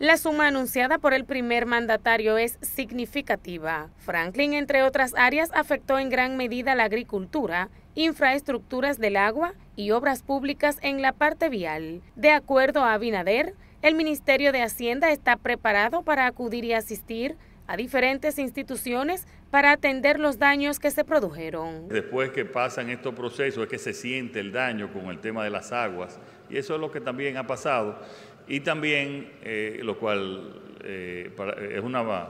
La suma anunciada por el primer mandatario es significativa. Franklin, entre otras áreas, afectó en gran medida la agricultura, infraestructuras del agua y obras públicas en la parte vial. De acuerdo a Abinader, el Ministerio de Hacienda está preparado para acudir y asistir a diferentes instituciones para atender los daños que se produjeron. Después que pasan estos procesos es que se siente el daño con el tema de las aguas y eso es lo que también ha pasado y también, eh, lo cual eh, es una...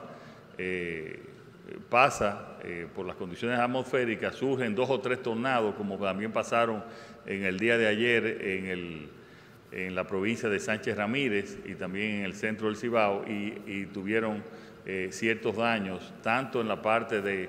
Eh, pasa por las condiciones atmosféricas, surgen dos o tres tornados, como también pasaron en el día de ayer en, el, en la provincia de Sánchez Ramírez y también en el centro del Cibao, y, tuvieron ciertos daños, tanto en la parte de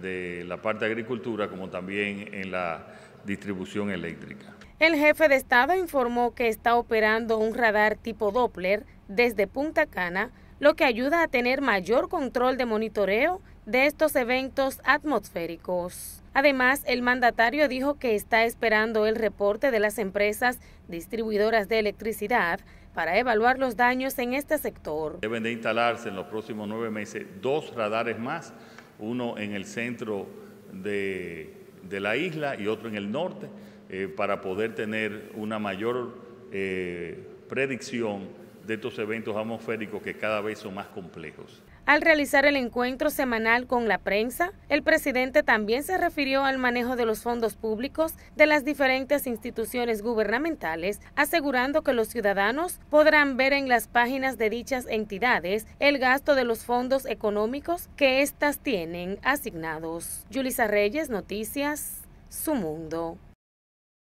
de la parte de agricultura como también en la distribución eléctrica. El jefe de Estado informó que está operando un radar tipo Doppler desde Punta Cana, lo que ayuda a tener mayor control de monitoreo de estos eventos atmosféricos. Además, el mandatario dijo que está esperando el reporte de las empresas distribuidoras de electricidad para evaluar los daños en este sector. Deben de instalarse en los próximos nueve meses dos radares más uno en el centro de, la isla y otro en el norte, eh, para poder tener una mayor eh, predicción de estos eventos atmosféricos que cada vez son más complejos. Al realizar el encuentro semanal con la prensa, el presidente también se refirió al manejo de los fondos públicos de las diferentes instituciones gubernamentales, asegurando que los ciudadanos podrán ver en las páginas de dichas entidades el gasto de los fondos económicos que éstas tienen asignados. Yulisa Reyes, Noticias, Su Mundo.